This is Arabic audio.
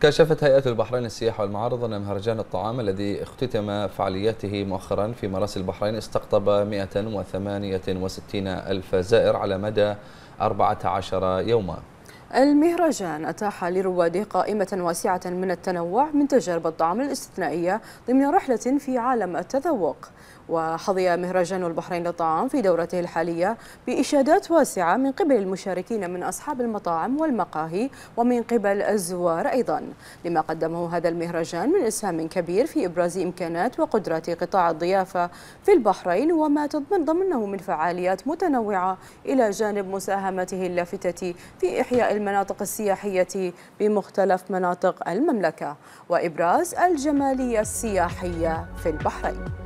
كشفت هيئة البحرين السياحة والمعارض أن مهرجان الطعام الذي اختتم فعالياته مؤخرا في مراسي البحرين استقطب 168 ألف زائر على مدى 14 يوما المهرجان أتاح لرواده قائمة واسعة من التنوع من تجارب الطعام الاستثنائية ضمن رحلة في عالم التذوق وحظي مهرجان البحرين للطعام في دورته الحالية بإشادات واسعة من قبل المشاركين من أصحاب المطاعم والمقاهي ومن قبل الزوار أيضا لما قدمه هذا المهرجان من إسهام كبير في إبراز إمكانات وقدرات قطاع الضيافة في البحرين وما تضمن ضمنه من فعاليات متنوعة إلى جانب مساهمته اللافتة في إحياء المناطق السياحية بمختلف مناطق المملكة وإبراز الجمالية السياحية في البحرين